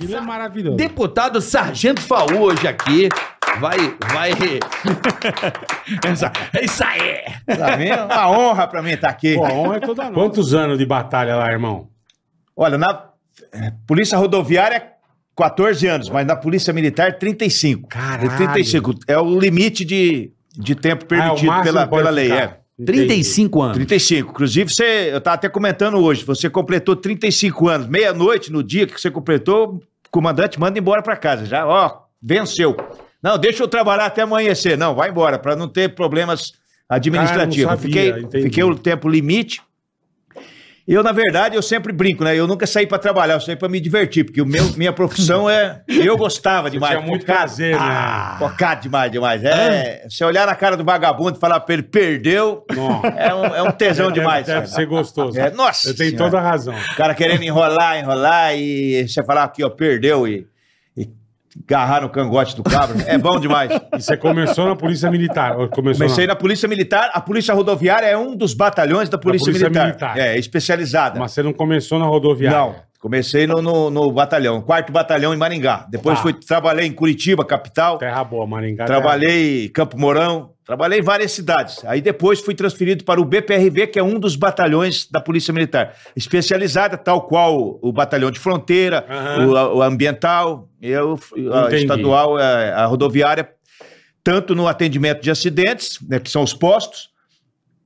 Ele é maravilhoso. Deputado Sargento Faú hoje aqui. Vai, vai. É é isso aí! Tá vendo? Uma honra pra mim estar tá aqui. Pô, a honra é toda nossa. Quantos anos de batalha lá, irmão? Olha, na é, Polícia Rodoviária, 14 anos, mas na Polícia Militar, 35. Caralho. 35 é o limite de, de tempo permitido ah, é pela, pela lei. É. 35 anos. 35. Inclusive, você, eu estava até comentando hoje, você completou 35 anos. Meia-noite, no dia que você completou, o comandante manda embora para casa. Já, ó, venceu. Não, deixa eu trabalhar até amanhecer. Não, vai embora, para não ter problemas ah, administrativos. Ah, sabia, fiquei, fiquei o tempo limite. Eu, na verdade, eu sempre brinco, né? Eu nunca saí para trabalhar, eu saí para me divertir, porque o meu, minha profissão é. Eu gostava demais. Você tinha muito caseiro, né? Ah, focado demais, demais. É, Se ah. olhar na cara do vagabundo e falar para ele, perdeu, é um, é um tesão é, demais. Deve, ser gostoso. É, nossa. tenho tem toda a razão. O cara querendo enrolar, enrolar, e você falar aqui, ó, perdeu e garrar no cangote do cabra. É bom demais. E você começou na Polícia Militar? Começou Comecei na... na... Polícia Militar. A Polícia Rodoviária é um dos batalhões da Polícia, da polícia militar. militar. É, especializada. Mas você não começou na rodoviária? Não. Comecei no, no, no, batalhão, quarto batalhão em Maringá. Depois tá. fui, trabalhei em Curitiba, capital. Terra boa, Maringá. Trabalhei né? em Campo Mourão, trabalhei em várias cidades. Aí depois fui transferido para o BPRV, que é um dos batalhões da Polícia Militar, especializada, tal qual o batalhão de fronteira, uhum. o, o, ambiental, eu, a estadual, a, é, a, rodoviária, tanto no atendimento de acidentes, né, que são os postos,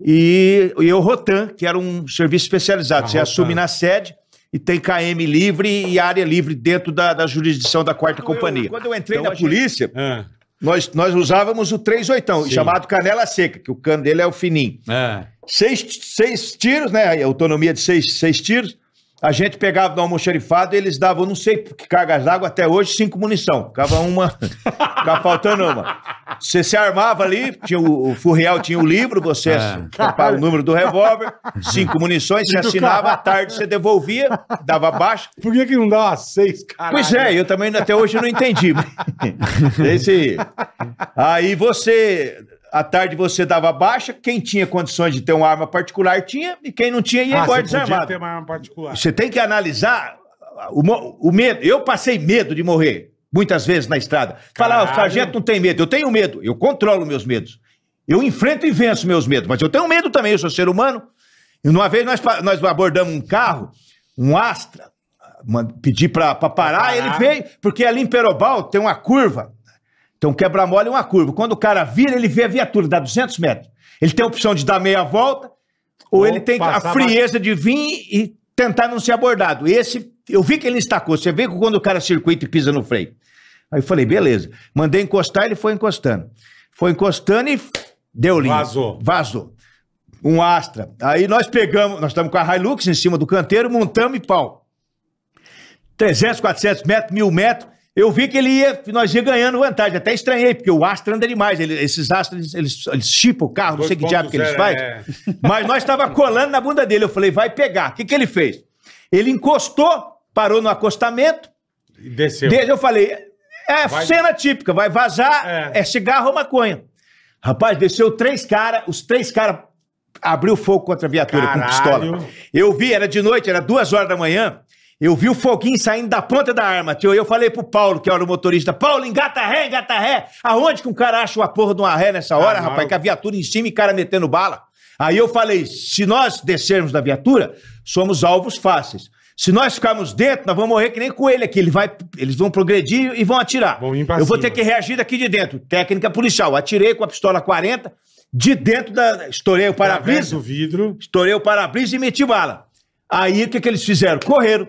e, e o Rotan, que era um serviço especializado. A Você Rotan. assume na sede e tem KM livre e área livre dentro da, da jurisdição da quarta quando companhia. Eu, quando eu entrei então, na polícia, gente... Ah. nós, nós usávamos o 38, chamado canela seca, que o cano dele é o fininho. É. Seis, seis tiros, né? Autonomia de seis, seis tiros. A gente pegava do almoxerifado e eles davam, não sei que cargas d'água até hoje, cinco munição. Ficava uma, ficava faltando uma. Você se armava ali, tinha o, o tinha o livro, você é. o número do revólver, cinco munições, você assinava, à tarde você devolvia, dava baixa. Por que, que não dava seis, cara? Pois é, eu também até hoje não entendi. Esse... Aí você à tarde você dava baixa, quem tinha condições de ter uma arma particular tinha, e quem não tinha ia ah, embora desarmado. Ter uma arma particular. Você tem que analisar o, o, medo. Eu passei medo de morrer muitas vezes na estrada. Falar, o sargento não tem medo. Eu tenho medo, eu controlo meus medos. Eu enfrento e venço meus medos, mas eu tenho medo também, eu sou ser humano. E uma vez nós, nós abordamos um carro, um Astra, pedi para parar, parar, ele veio, porque ali em Perobal tem uma curva então, quebra-mola é uma curva. Quando o cara vira, ele vê a viatura, dá 200 metros. Ele tem a opção de dar meia volta, ou, ele tem a frieza mais... de vir e tentar não ser abordado. Esse, eu vi que ele estacou. Você vê que quando o cara circuita e pisa no freio. Aí eu falei, beleza. Mandei encostar, ele foi encostando. Foi encostando e deu linha. Vazou. Vazou. Um Astra. Aí nós pegamos, nós estamos com a Hilux em cima do canteiro, montamos e pau. 300, 400 metros, mil metros eu vi que ele ia, nós ia ganhando vantagem. Até estranhei, porque o Astra anda demais. Ele, esses Astros, eles, eles chipam o carro, não sei que diabo que eles fazem. É, é. Mas nós estava colando na bunda dele. Eu falei, vai pegar. O que, que ele fez? Ele encostou, parou no acostamento. E desceu. Desde, eu falei, é vai... cena típica, vai vazar, é, é cigarro ou maconha. Rapaz, desceu três caras, os três caras abriu fogo contra a viatura Caralho. com pistola. Eu vi, era de noite, era duas horas da manhã. Eu vi o foguinho saindo da ponta da arma, tio. Eu falei pro Paulo, que era o motorista, Paulo, engata ré, engata ré. Aonde que um cara acha uma porra de uma ré nessa hora, ah, rapaz? Não. Que a viatura em cima e cara metendo bala. Aí eu falei, se nós descermos da viatura, somos alvos fáceis. Se nós ficarmos dentro, nós vamos morrer que nem coelho aqui. Ele vai, eles vão progredir e vão atirar. Vão eu cima. vou ter que reagir daqui de dentro. Técnica policial. Atirei com a pistola 40, de dentro da. Estourei o tá para-brisa. o vidro. Estourei o para-brisa e meti bala. Aí o que, que eles fizeram? Correram.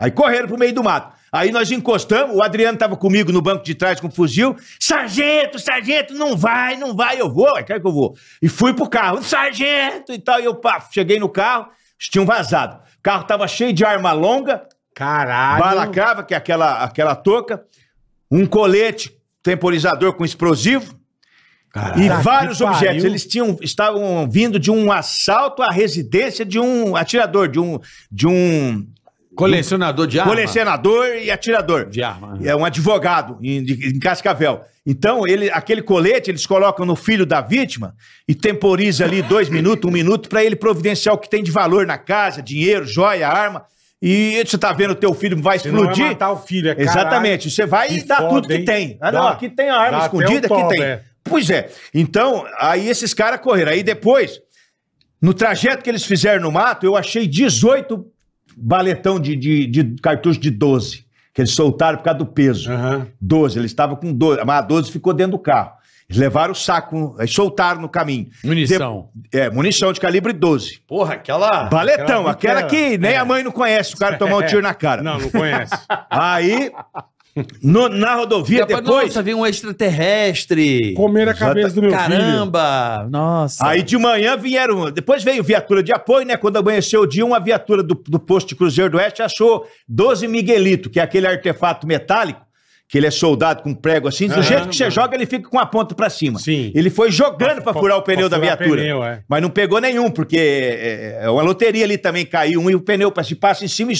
Aí correram pro meio do mato. Aí nós encostamos, o Adriano estava comigo no banco de trás com fuzil. Sargento, sargento, não vai, não vai, eu vou, é claro que eu vou. E fui pro carro, sargento e tal. E eu pá, cheguei no carro, tinham vazado. O carro tava cheio de arma longa. Caralho. Balacrava, que é aquela, aquela touca. Um colete temporizador com explosivo. Caralho, e vários objetos. Eles tinham, estavam vindo de um assalto à residência de um atirador, de um, de um Colecionador de arma? Colecionador e atirador. De arma. É um advogado em, de, em Cascavel. Então, ele, aquele colete eles colocam no filho da vítima e temporiza ali dois minutos, um minuto, para ele providenciar o que tem de valor na casa, dinheiro, joia, arma. E você tá vendo o teu filho vai você explodir. vai matar o filho, é caralho, Exatamente. Você vai e dá foda, tudo que hein? tem. Ah, não, dá, aqui tem a arma escondida, aqui top, tem. É. Pois é. Então, aí esses caras correram. Aí depois, no trajeto que eles fizeram no mato, eu achei 18 baletão de, de, de cartucho de 12, que eles soltaram por causa do peso. Uhum. 12, eles estavam com 12, mas a 12 ficou dentro do carro. Eles levaram o saco, aí soltaram no caminho. Munição. De, é, munição de calibre 12. Porra, aquela. Baletão, aquela, aquela que nem é. a mãe não conhece, o cara tomar um é. tiro na cara. Não, não conhece. Aí no, na rodovia Depois, depois. Nossa, veio um extraterrestre. Comer a cabeça do meu Caramba, filho. Caramba, nossa. Aí de manhã vieram. Depois veio viatura de apoio, né? Quando amanheceu o dia, uma viatura do, do posto de Cruzeiro do Oeste achou 12 Miguelito, que é aquele artefato metálico que ele é soldado com prego assim, do ah, jeito que você mano. joga, ele fica com a ponta para cima. Sim. Ele foi jogando para furar o pneu da viatura. Pneu, é. Mas não pegou nenhum, porque é, é, é uma loteria ali também caiu um e o pneu se passa em cima,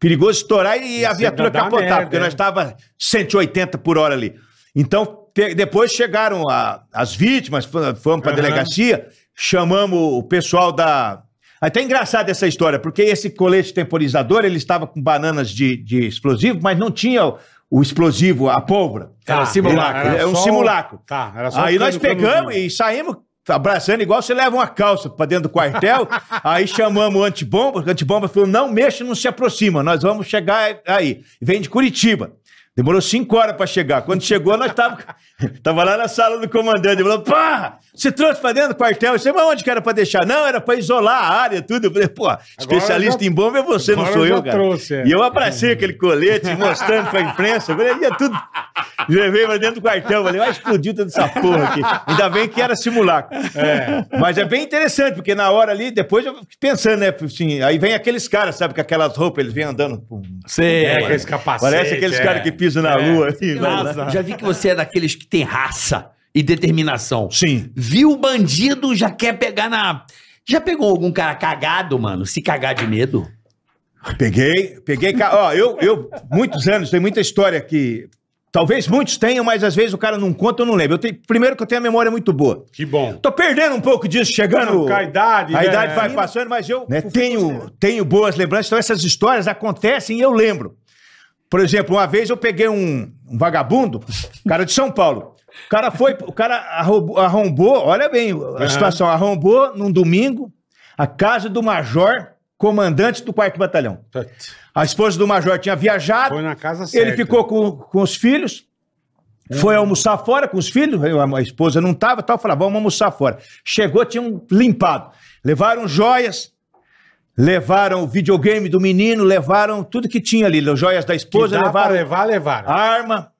perigoso estourar e, e a é viatura capotar, porque nós estava 180 por hora ali. Então, depois chegaram a, as vítimas, fomos para uhum. delegacia, chamamos o pessoal da, até engraçada essa história, porque esse colete temporizador, ele estava com bananas de, de explosivo, mas não tinha o explosivo, a pólvora. Era tá. simulacro. Era, era um só... simulacro. Tá, era só aí nós pegamos e saímos abraçando, igual você leva uma calça para dentro do quartel, aí chamamos o antibomba, o antibomba falou, não mexa, não se aproxima, nós vamos chegar aí. Vem de Curitiba. Demorou cinco horas para chegar. Quando chegou, nós estávamos Tava lá na sala do comandante, ele falou, pá, você trouxe pra dentro do quartel? Eu sei, mas onde que era pra deixar? Não, era pra isolar a área, tudo. Eu falei, pô, especialista já... em bomba é você, não sou eu, eu cara. Trouxe, é. E eu abracei aquele colete, mostrando pra imprensa. Eu falei, ia tudo. Levei pra dentro do quartel, eu falei, vai explodir toda essa porra aqui. Ainda bem que era simulacro. É. Mas é bem interessante, porque na hora ali, depois eu fiquei pensando, né, assim, aí vem aqueles caras, sabe, com aquelas roupas, eles vêm andando. com Sei, com esse capacete. Parece aqueles é. caras que é. pisam na é. lua. Assim, já vi que você é daqueles que tem raça e determinação. Sim. Viu o bandido, já quer pegar na. Já pegou algum cara cagado, mano? Se cagar de medo? Peguei, peguei. Ó, eu, eu, muitos anos, tem muita história que. Talvez muitos tenham, mas às vezes o cara não conta ou não lembra. Eu tenho, primeiro que eu tenho a memória muito boa. Que bom. Tô perdendo um pouco disso chegando. Com a idade, A né? idade vai é. passando, mas eu. Né, tenho, tenho boas lembranças, então essas histórias acontecem e eu lembro. Por exemplo, uma vez eu peguei um, um vagabundo, cara de São Paulo. O cara foi, o cara arrombou, arrombou olha bem a situação, arrombou num domingo a casa do major, comandante do quarto batalhão. A esposa do major tinha viajado. Foi na casa certa. Ele ficou com, com os filhos, foi almoçar fora com os filhos, a esposa não estava, tal, falava, vamos almoçar fora. Chegou, tinham limpado. Levaram joias, Levaram o videogame do menino, levaram tudo que tinha ali, as joias da esposa, levaram. levar, levaram. Arma.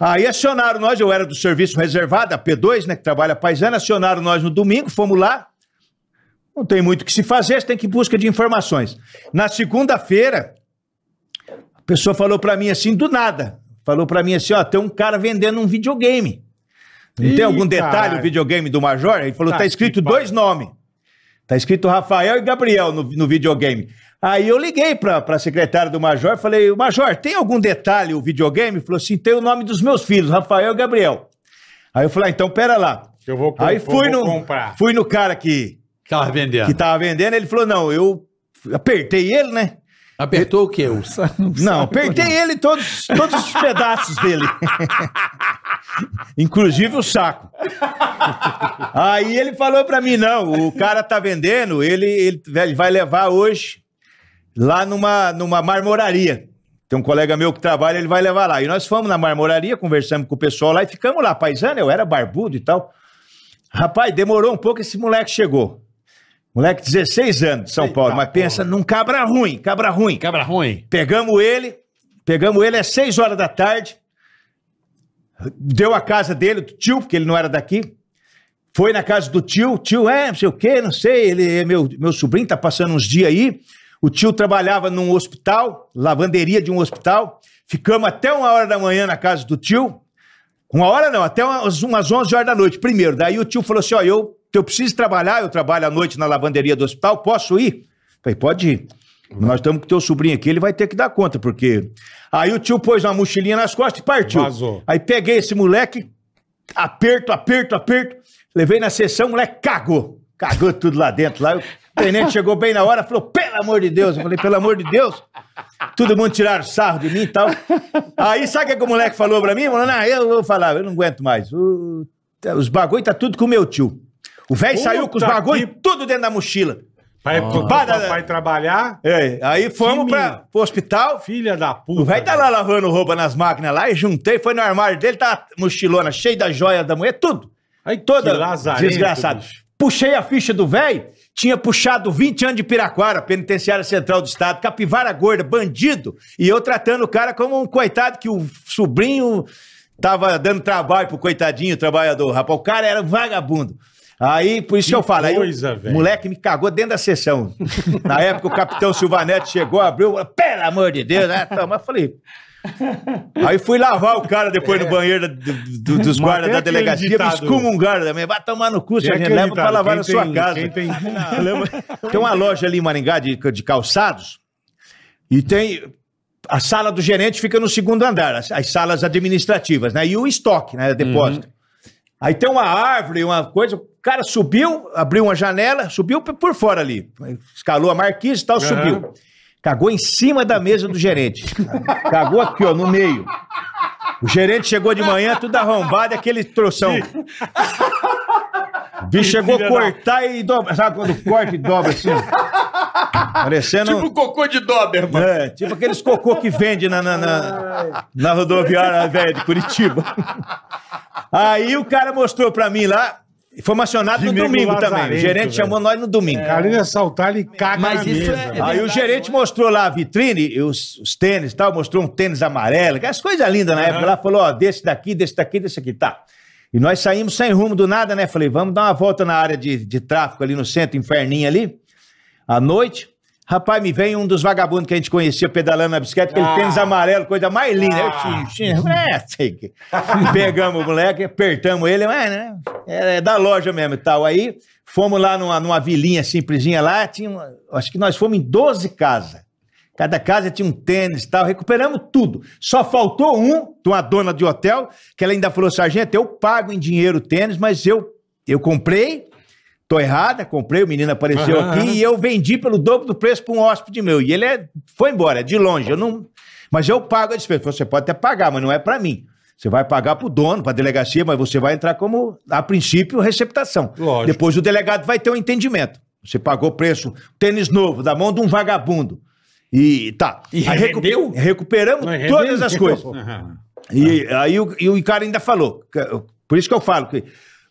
Aí acionaram nós, eu era do serviço reservado, a P2, né, que trabalha paisana, acionaram nós no domingo, fomos lá. Não tem muito o que se fazer, você tem que ir busca de informações. Na segunda-feira, a pessoa falou para mim assim, do nada, falou para mim assim, ó, tem um cara vendendo um videogame. Não Ih, tem algum detalhe o videogame do Major? Ele falou, tá, tá escrito dois nomes. Tá escrito Rafael e Gabriel no, no videogame. Aí eu liguei para a secretária do Major e falei: Major, tem algum detalhe o videogame? Ele falou assim: tem o nome dos meus filhos, Rafael e Gabriel. Aí eu falei: ah, então pera lá. Eu vou, Aí eu fui vou no, comprar. Fui no cara que. Tava vendendo. Que tava vendendo, ele falou: não, eu apertei ele, né? Apertou o quê? O Não, apertei ele todos, todos os pedaços dele. Inclusive o saco. Aí ele falou para mim: não, o cara tá vendendo, ele, ele vai levar hoje lá numa, numa marmoraria. Tem um colega meu que trabalha, ele vai levar lá. E nós fomos na marmoraria, conversamos com o pessoal lá e ficamos lá, paisana. eu era barbudo e tal. Rapaz, demorou um pouco, esse moleque chegou. Moleque, 16 anos de São Paulo, Eita, mas pensa porra. num cabra ruim, cabra ruim. Cabra ruim. Pegamos ele, pegamos ele às 6 horas da tarde, deu a casa dele, do tio, porque ele não era daqui. Foi na casa do tio, tio, é, não sei o quê, não sei, ele é meu, meu sobrinho, tá passando uns dias aí. O tio trabalhava num hospital, lavanderia de um hospital. Ficamos até uma hora da manhã na casa do tio. Uma hora não, até umas, umas 11 horas da noite, primeiro. Daí o tio falou assim: ó, eu que então, eu preciso trabalhar, eu trabalho à noite na lavanderia do hospital, posso ir? Falei, pode ir. Nós estamos com teu sobrinho aqui, ele vai ter que dar conta, porque. Aí o tio pôs uma mochilinha nas costas e partiu. Vazou. Aí peguei esse moleque, aperto, aperto, aperto, levei na sessão, o moleque cagou. Cagou tudo lá dentro. Lá. O tenente chegou bem na hora, falou: pelo amor de Deus. Eu falei: pelo amor de Deus. Todo mundo tiraram sarro de mim e tal. Aí sabe o que o moleque falou pra mim? Falou: não, eu vou falar, eu não aguento mais. O... Os bagulho tá tudo com o meu tio. O velho saiu com os bagulhos bagulho que- tudo dentro da mochila. Pra, ir pro- trabalhar, É, aí fomos pra, pro hospital. filha da puta. O velho tá lá lavando roupa nas máquinas lá e juntei, foi no armário dele, tá mochilona, cheia da joia da mulher, tudo. Aí toda Desgraçado. Puxei a ficha do velho, tinha puxado 20 anos de Piraquara, penitenciária central do estado, capivara gorda, bandido, e eu tratando o cara como um coitado que o sobrinho tava dando trabalho pro coitadinho, trabalhador, rapaz, o cara era um vagabundo. Aí, por isso que, que eu falo. Coisa, aí, o moleque me cagou dentro da sessão. Na época, o capitão Silvanete chegou, abriu, pelo amor de Deus, né? Toma, então, falei. Aí fui lavar o cara depois é. no banheiro do, do, dos guardas da é delegacia, ditado. me excomungaram também. Vai tomar no cu, é sargento, leva pra lavar quem na tem, sua casa. Tem... tem... uma loja ali em Maringá de, de calçados e tem... A sala do gerente fica no segundo andar, as, as salas administrativas, né? E o estoque, né? Depósito. Uhum. Aí tem uma árvore, uma coisa. O cara subiu, abriu uma janela, subiu por fora ali. Escalou a marquise e tal, uhum. subiu. Cagou em cima da mesa do gerente. Cagou aqui, ó, no meio. O gerente chegou de manhã, tudo arrombado, aquele troção. O bicho chegou a cortar e dobra. Sabe quando corta e dobra assim? Parecendo... Tipo cocô de Doberman. É, tipo aqueles cocô que vende na, na, na, na rodoviária velha de Curitiba. Aí o cara mostrou pra mim lá, foi acionados no domingo também. O gerente velho. chamou nós no domingo. É. Cara, saltar assaltar, ele caga Mas isso mesa, é, Aí o gerente mostrou lá a vitrine, os, os tênis e tal, mostrou um tênis amarelo, as coisas lindas na uhum. época. Lá falou, ó, desse daqui, desse daqui, desse aqui, tá. E nós saímos sem rumo do nada, né? Falei, vamos dar uma volta na área de, de tráfico ali no centro, inferninho ali, à noite. Rapaz, me vem um dos vagabundos que a gente conhecia pedalando na bicicleta, aquele ah. tênis amarelo, coisa mais linda. Ah. Eu tinha, é, Pegamos o moleque, apertamos ele, mas, né? É, da loja mesmo e tal. Aí fomos lá numa, numa vilinha simplesinha lá, tinha, uma, acho que nós fomos em 12 casas. Cada casa tinha um tênis e tal, recuperamos tudo. Só faltou um, de uma dona de hotel, que ela ainda falou: assim, Sargento, eu pago em dinheiro o tênis, mas eu, eu comprei Tô errada, comprei, o menino apareceu uhum, aqui uhum. e eu vendi pelo dobro do preço para um hóspede meu. E ele é, foi embora, é de longe. Eu não, mas eu pago a despesa. Você pode até pagar, mas não é para mim. Você vai pagar para o dono, para a delegacia, mas você vai entrar como, a princípio, receptação. Lógico. Depois o delegado vai ter um entendimento. Você pagou o preço, tênis novo, da mão de um vagabundo. E tá. E aí recu recuperamos não, todas as coisas. Uhum. E aí o, e o cara ainda falou. Por isso que eu falo que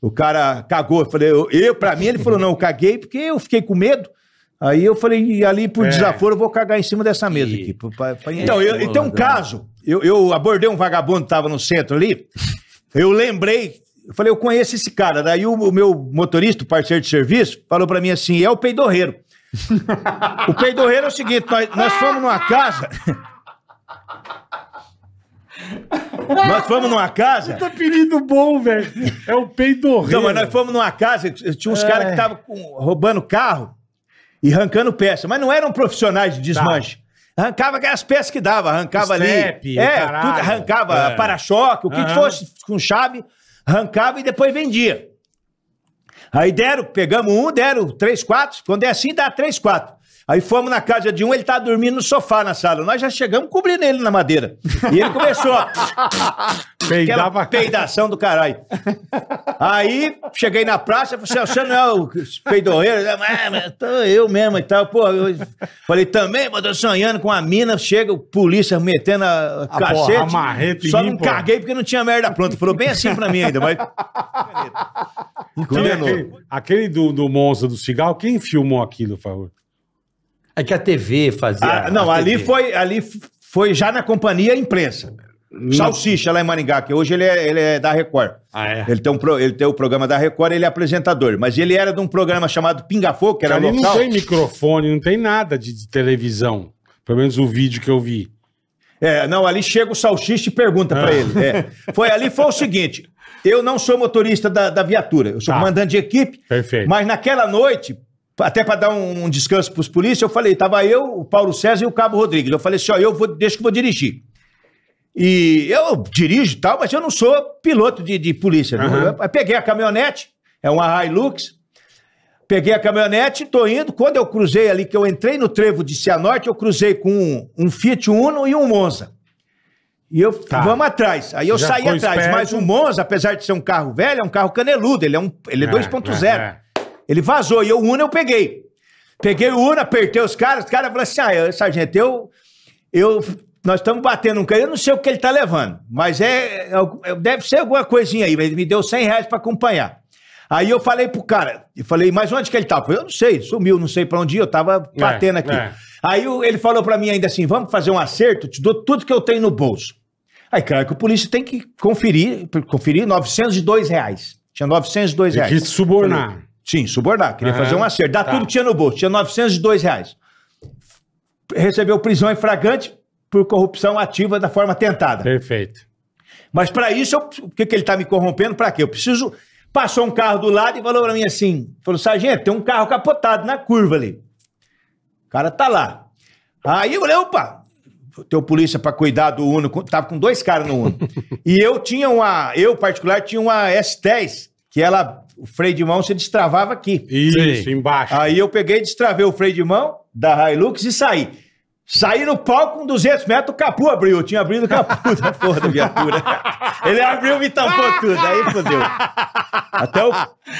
o cara cagou. Eu falei, eu, eu para mim, ele falou, não, eu caguei porque eu fiquei com medo. Aí eu falei, e ali por é. desaforo eu vou cagar em cima dessa mesa e... aqui. Pra, pra... É então, eu, tem um né? caso, eu, eu abordei um vagabundo que tava no centro ali, eu lembrei, eu falei, eu conheço esse cara. Daí o, o meu motorista, parceiro de serviço, falou para mim assim, é o peidorreiro. o peidorreiro é o seguinte, nós, nós fomos numa casa... Nós fomos numa casa. Puta apelido bom, velho. É o horrível. Não, mas nós fomos numa casa. Tinha uns é. caras que estavam é. roubando carro e arrancando peça. Mas não eram profissionais de desmanche. Tá. Arrancava aquelas peças que dava, arrancava Step, ali. É, caralho. tudo arrancava é. para-choque, o que, uhum. que fosse com chave, arrancava e depois vendia. Aí deram, pegamos um, deram três, quatro. Quando é assim, dá três, quatro. Aí fomos na casa de um, ele tava dormindo no sofá na sala. Nós já chegamos cobrindo ele na madeira. E ele começou a... Peidava... peidação do caralho. Aí, cheguei na praça, falei assim, você não é o peidoeiro? Ah, tô eu mesmo e tal. Pô, eu falei, também, mas tô sonhando com a mina, chega o polícia metendo a, a cacete. Porra, só mim, não pô. caguei porque não tinha merda pronta. Falou bem assim pra mim ainda, mas... Então, aquele, aquele do, do monstro do cigarro, quem filmou aquilo, por favor? É que a TV fazia. Ah, não, ali foi ali foi já na companhia imprensa. Não. Salsicha lá em Maringá, que hoje ele é, ele é da Record. Ah, é? Ele tem, um pro, ele tem o programa da Record, ele é apresentador. Mas ele era de um programa chamado Pinga Fogo, que era ali local. não tem microfone, não tem nada de, de televisão. Pelo menos o vídeo que eu vi. É, não, ali chega o salsicha e pergunta ah. para ele. É. Foi ali, foi o seguinte: eu não sou motorista da, da viatura, eu sou tá. comandante de equipe. Perfeito. Mas naquela noite, até para dar um, descanso para os polícias, eu falei, tava eu, o Paulo César e o Cabo Rodrigues. Eu falei assim, ó, eu vou, deixa que eu vou dirigir. E eu dirijo e tal, mas eu não sou piloto de, de polícia. Uhum. Eu peguei a caminhonete, é uma Hilux, peguei a caminhonete, tô indo. Quando eu cruzei ali, que eu entrei no trevo de Cianorte, eu cruzei com um, um Fiat Uno e um Monza. E eu, tá. vamos atrás. Aí eu Já saí atrás, esperto. mas o Monza, apesar de ser um carro velho, é um carro caneludo, ele é, um, ele é, é 2.0. É, é. Ele vazou. E eu, Una, eu peguei. Peguei o Una, apertei os caras. Os caras falaram assim: ah, eu, sargento, eu. eu nós estamos batendo um canhão, eu não sei o que ele está levando, mas é, é, é, deve ser alguma coisinha aí. Ele me deu 100 reais para acompanhar. Aí eu falei pro cara, e falei, mas onde que ele tá? Eu, eu não sei, sumiu, não sei para onde ia, eu tava é, batendo é, aqui. É. Aí ele falou para mim ainda assim: vamos fazer um acerto, te dou tudo que eu tenho no bolso. Aí, claro que o polícia tem que conferir, conferir 902 reais. Tinha 902 reais. De subornar. Sim, subornar. Queria fazer um acerto. Dá tá. tudo que tinha no bolso. Tinha 902 reais. Recebeu prisão em fragante por corrupção ativa da forma tentada. Perfeito. Mas para isso, o que, que ele está me corrompendo? Para quê? Eu preciso. Passou um carro do lado e falou para mim assim: falou, sargento, tem um carro capotado na curva ali. O cara tá lá. Aí eu falei: opa, teu polícia para cuidar do Uno, tava com dois caras no Uno. e eu tinha uma, eu particular, tinha uma S10, que ela o freio de mão você destravava aqui. Isso, Sim. embaixo. Aí eu peguei, destravei o freio de mão da Hilux e saí. Saí no palco com 200 metros, o capô abriu. Eu tinha abrido o capô da né? porra da viatura. Ele abriu e me tampou tudo. Aí fodeu. Até o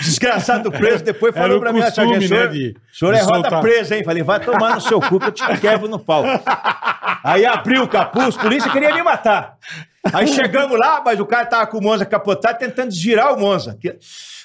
desgraçado preso depois falou pra mim, sargento, né, de, o senhor é roda presa, hein? Falei, vai tomar no seu cu que eu te quebro no palco. Aí abriu o capuz, por isso queria me matar. Aí chegamos lá, mas o cara tava com o Monza capotado tentando girar o Monza.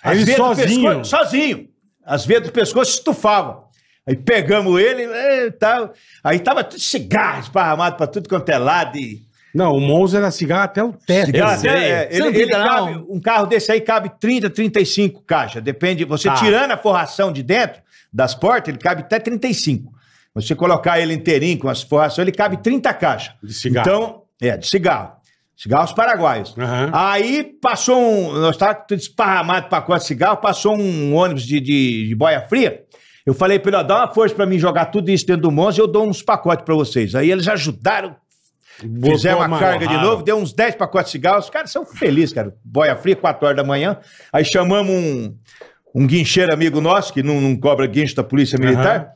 Aí ele sozinho. Pescoço, sozinho. As veias do pescoço estufavam. Aí pegamos ele, e é, tal. aí tava tudo cigarro esparramado para tudo quanto é lado. E... Não, o Monza era cigarro até o teto. Cigarro é, ele, ele cabe, um carro desse aí cabe 30, 35 caixas. Depende, você tá. tirando a forração de dentro das portas, ele cabe até 35. Você colocar ele inteirinho com as forrações, ele cabe 30 caixas. De cigarro. Então, é, de cigarro. Cigarros paraguaios. Uhum. Aí passou um. Nós estávamos tudo esparramado pacote de cigarro, passou um ônibus de, de, de boia fria. Eu falei para ele, dá uma força para mim jogar tudo isso dentro do Monza e eu dou uns pacotes para vocês. Aí eles ajudaram, Botou fizeram uma carga de novo, deu uns 10 pacotes de cigarros. Os caras são felizes, cara. Boia fria, 4 horas da manhã. Aí chamamos um, um guincheiro amigo nosso, que não, não cobra guincho da Polícia Militar. Uhum.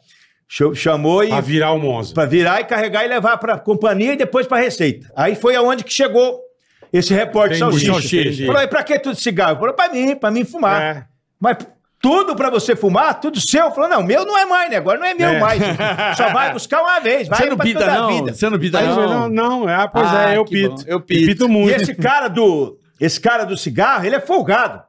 Chamou e. Pra virar o Monza. Pra virar e carregar e levar pra companhia e depois pra Receita. Aí foi aonde que chegou esse repórter Entendi. Salsicha. Entendi. Falou, e pra que tudo cigarro? Falou, pra mim, pra mim fumar. É. Mas tudo pra você fumar, tudo seu. Falou, não, meu não é mais, né? Agora não é meu é. mais. Só vai buscar uma vez. Vai você não pita, não? Você não pita, não? não? Não, é, pois ah, é, eu pito. Eu pito. Eu pito muito. E esse cara do. Esse cara do cigarro, ele é folgado.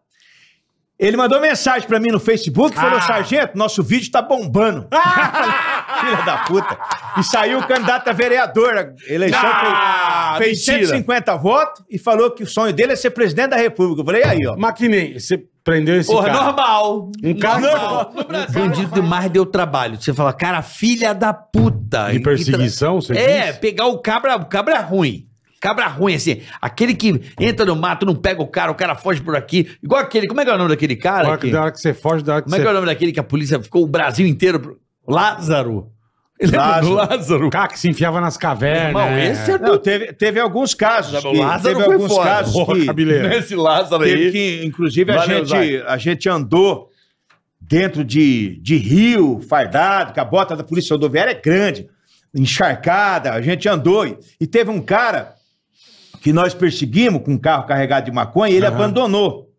Ele mandou mensagem pra mim no Facebook, falou, ah. sargento, nosso vídeo tá bombando. Ah. Filha da puta. E saiu o candidato a vereador. Eleição ah, fez, mentira. 150 votos e falou que o sonho dele é ser presidente da república. Eu falei, aí, ó. Mas que nem, você prendeu esse Porra, cara. normal. Um cara normal. normal. Bandido demais deu trabalho. Você fala, cara, filha da puta. De perseguição, você É, disse? pegar o cabra, o cabra é ruim. Cabra ruim, assim. Aquele que entra no mato, não pega o cara, o cara foge por aqui. Igual aquele. Como é que é o nome daquele cara? Da hora que, da hora que você foge, da hora que Como é que é o nome daquele que a polícia ficou o Brasil inteiro. Lázaro. Lázaro. Lázaro. Cara, que se enfiava nas cavernas. Não, né? esse é do... Não, teve, teve alguns casos. Que, Lázaro teve alguns fora. casos. Porra, que, Esse Lázaro aí. Que, inclusive, Valeu, a gente, a gente andou dentro de, de rio, fardado, que a bota da polícia rodoviária é grande, encharcada. A gente andou. E, e teve um cara que nós perseguimos com um carro carregado de maconha, ele uhum. abandonou.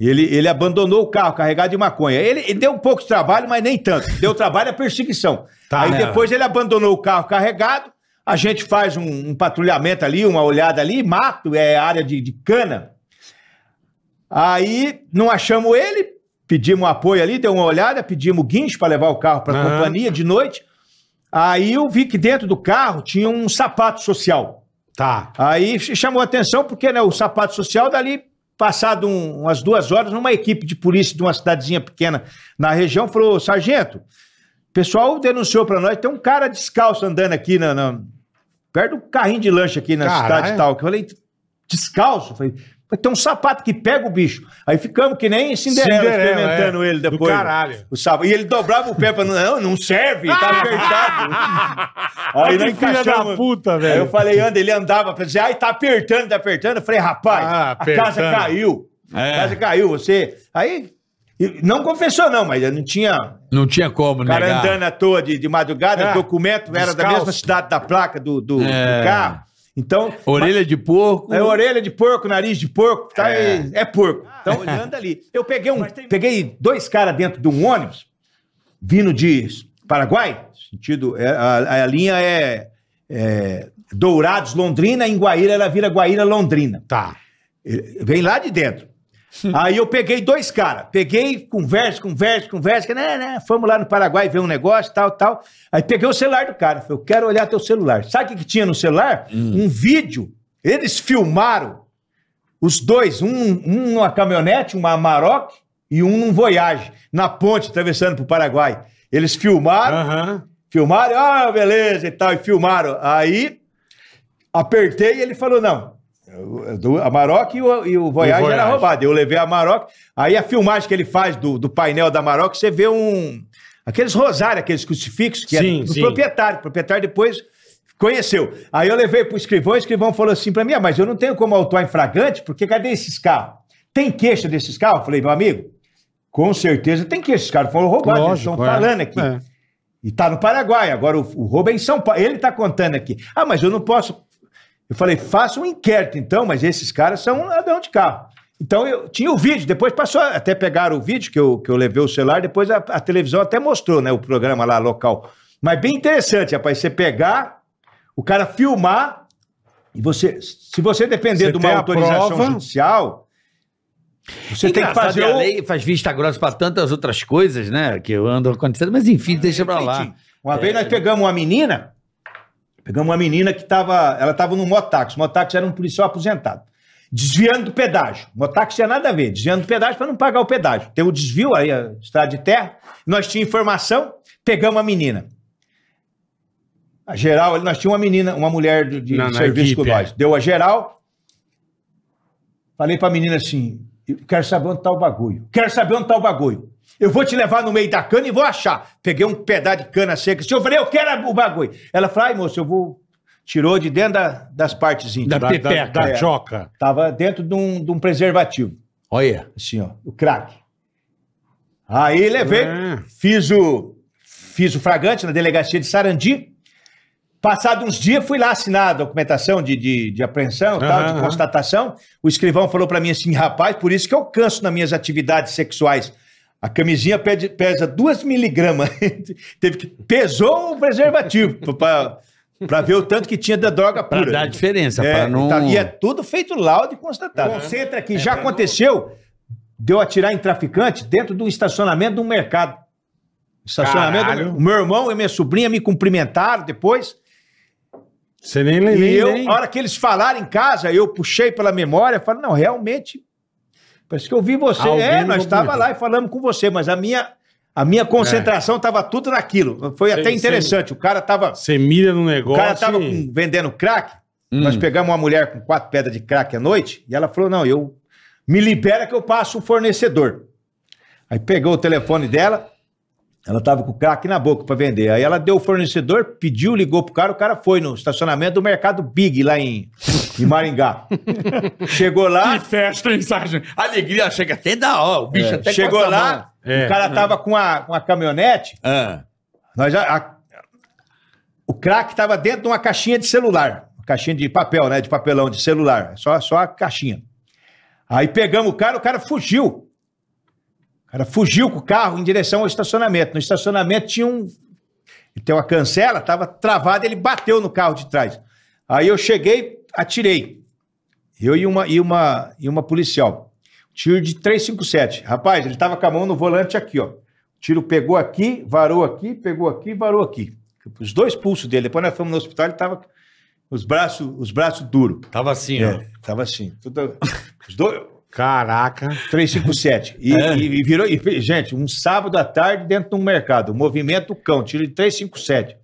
Ele, ele abandonou o carro carregado de maconha. Ele, ele, deu um pouco de trabalho, mas nem tanto. Deu trabalho a perseguição. Tá, Aí né? depois ele abandonou o carro carregado, a gente faz um, um patrulhamento ali, uma olhada ali, mato, é área de, de cana. Aí não achamos ele, pedimos apoio ali, deu uma olhada, pedimos guincho para levar o carro para a uhum. companhia de noite. Aí eu vi que dentro do carro tinha um sapato social. Tá. Aí chamou atenção porque né, o sapato social dali passado um, umas duas horas, uma equipe de polícia de uma cidadezinha pequena na região falou: Sargento, o pessoal denunciou para nós, tem um cara descalço andando aqui na, na perto do carrinho de lanche aqui na Caralho. cidade e tal. Que eu falei: Descalço? Eu falei, tem um sapato que pega o bicho. Aí ficamos que nem Cinderela, Cinderela experimentando é. ele depois. Do caralho. O sapato. E ele dobrava o pé pra não, não serve, tá apertado. aí não filha puta, velho. Aí eu falei, anda, ele andava pra dizer, ai, tá apertando, tá apertando. Eu falei, rapaz, ah, a casa caiu. É. A casa caiu, você. Aí não confessou, não, mas não tinha. Não tinha como, né? cara negar. andando à toa de, de madrugada, é, documento, era descalço. da mesma cidade da placa do, do, é. do carro. Então. Orelha de porco. É orelha de porco, nariz de porco, tá? É, é porco. Ah, então, olhando ali. Eu peguei um. Tem... Peguei dois caras dentro de um ônibus, vindo de Paraguai, sentido. É, a, a linha é, é, Dourados, Londrina, em Guaíra, ela vira Guaíra, Londrina. Tá. Vem lá de dentro. Aí eu peguei dois caras. Peguei, conversa, conversa, conversa. Né, né, fomos lá no Paraguai ver um negócio, tal, tal. Aí peguei o celular do cara. Falei, eu quero olhar teu celular. Sabe o que, que tinha no celular? Hum. Um vídeo. Eles filmaram os dois, um, um numa caminhonete, uma Amarok, e um num Voyage, na ponte, atravessando pro Paraguai. Eles filmaram, uhum. filmaram, ah, beleza e tal, e filmaram. Aí apertei e ele falou: não, do, a Maroc e o, e o Voyage, Voyage, era roubado. Eu levei a Maroc. Aí a filmagem que ele faz do, do painel da Maroc, você vê um. Aqueles rosários, aqueles crucifixos que é sim, é do, proprietário. O proprietário depois conheceu. Aí eu levei para o escrivão, o escrivão falou assim para mim: ah, mas eu não tenho como autuar em fragante, porque cadê esses carros? Tem queixa desses carros? Eu falei, meu amigo, com certeza tem queixa. Esses caras foram roubados, Lógico, eles estão é. falando aqui. É. E está no Paraguai, agora o, o roubo é em São Paulo. Ele está contando aqui. Ah, mas eu não posso eu falei, faça um inquérito então, mas esses caras são um ladrão de carro. Então eu tinha o vídeo, depois passou, até pegaram o vídeo que eu, que eu levei o celular, depois a, a televisão até mostrou, né, o programa lá local. Mas bem interessante, rapaz, você pegar, o cara filmar, e você, se você depender você de uma autorização prova. judicial, você tem que fazer. A lei faz vista grossa para tantas outras coisas, né? Que eu ando acontecendo, mas enfim, é, deixa para lá. Uma é... vez nós é. pegamos uma menina Pegamos uma menina que estava, ela estava no motáxi. O motáxi era um policial aposentado. Desviando do pedágio. O tinha nada a ver. Desviando do pedágio para não pagar o pedágio. Tem o desvio aí, a estrada de terra. Nós tínhamos informação, pegamos a menina. A geral, nós tínhamos uma menina, uma mulher de, de não, serviço com é. nós. Deu a geral. Falei para a menina assim, quero saber onde está o bagulho. Quero saber onde está o bagulho. Eu vou te levar no meio da cana e vou achar. Peguei um pedaço de cana seca. Eu falei, eu quero o bagulho. Ela falou, ai, moço, eu vou. Tirou de dentro da, das partes íntimas. Da pepeca, da, da, da choca. É. Tava dentro de um, de um preservativo. Olha. Assim, ó, o crack. Aí levei, ah. fiz o fiz o fragante na delegacia de Sarandi. Passados uns dias, fui lá assinar a documentação de, de, de apreensão, uhum, tal, de constatação. O escrivão falou para mim assim, rapaz, por isso que eu canso nas minhas atividades sexuais a camisinha pede, pesa 2 miligramas. Teve que pesou o preservativo para ver o tanto que tinha da droga pura. Para dar diferença, é, para não... Tá, e é tudo feito laudo e constatado. Uhum. Concentra aqui. É, já tá. aconteceu deu a tirar atirar em traficante dentro do estacionamento de um mercado. Estacionamento... O meu irmão e minha sobrinha me cumprimentaram depois. Você nem lembra. E eu, nem... a hora que eles falaram em casa, eu puxei pela memória, falei, não, realmente Parece que eu vi você. é, nós estávamos lá e falamos com você, mas a minha, a minha concentração estava é. tudo naquilo. Foi cê, até interessante. Cê, o cara estava. Você mira no negócio. O cara estava e... vendendo crack. Hum. Nós pegamos uma mulher com quatro pedras de crack à noite e ela falou: Não, eu me libera que eu passo o fornecedor. Aí pegou o telefone dela, ela estava com o crack na boca para vender. Aí ela deu o fornecedor, pediu, ligou pro cara, o cara foi no estacionamento do mercado Big lá em em Maringá. Chegou lá. Que festa, hein, Sargento? Alegria, chega até da hora. O bicho é. até Chegou lá, é. o cara uhum. tava com a, com a caminhonete. Ah. Nós já, a, o crack tava dentro de uma caixinha de celular. Caixinha de papel, né? De papelão, de celular. Só, só a caixinha. Aí pegamos o cara, o cara fugiu. O cara fugiu com o carro em direção ao estacionamento. No estacionamento tinha um. Tem uma cancela, tava travada, ele bateu no carro de trás. Aí eu cheguei, atirei. Eu e uma, e uma, e uma policial. Tiro de 357. Rapaz, ele estava com a mão no volante aqui, ó. Tiro pegou aqui, varou aqui, pegou aqui, varou aqui. Os dois pulsos dele. Depois nós fomos no hospital, ele estava os braços, os braços duros. Tava assim, é, ó. Tava assim. Tudo, os dois, Caraca. 357. E, é. e, e virou. E, gente, um sábado à tarde dentro de um mercado. Movimento cão, tiro de 357.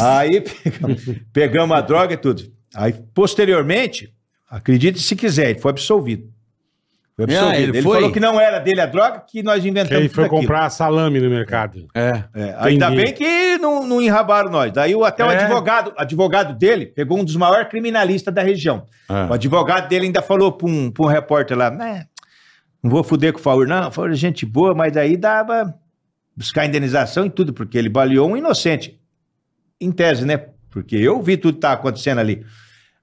Aí pegamos, pegamos a droga e tudo. Aí, posteriormente, acredite se quiser, ele foi absolvido. Foi ah, absolvido. Ah, ele, ele foi? falou que não era dele a droga, que nós inventamos. Que ele foi comprar salame no mercado. É. é. Ainda bem que não, não enrabaram nós. Daí o, até o é. advogado, advogado dele pegou um dos maiores criminalistas da região. É. O advogado dele ainda falou para um, um repórter lá, né? Não vou fuder com o favor, não. é gente boa, mas aí dava buscar indenização e tudo, porque ele baleou um inocente. Em tese, né? Porque eu vi tudo que tá acontecendo ali.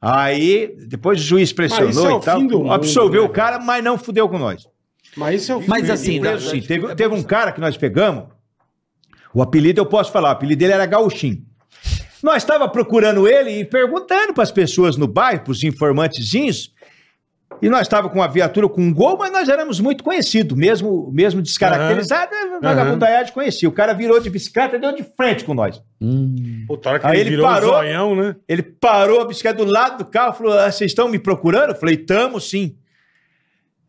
Aí, depois o juiz pressionou é o e tal, mundo, absolveu né? o cara, mas não fudeu com nós. Mas isso é o fim assim, né? assim teve, é teve um cara que nós pegamos, o apelido eu posso falar, o apelido dele era Gauchim. Nós estava procurando ele e perguntando para as pessoas no bairro, para os informantezinhos, e nós estávamos com uma viatura com um gol, mas nós éramos muito conhecidos, mesmo, mesmo descaracterizado, uhum. vagabundo uhum. conhecia. O cara virou de bicicleta e deu de frente com nós. Hum. Puta, Aí ele, ele parou, um zoião, né? Ele parou a bicicleta do lado do carro falou: ah, Vocês estão me procurando? Eu falei: Tamo sim.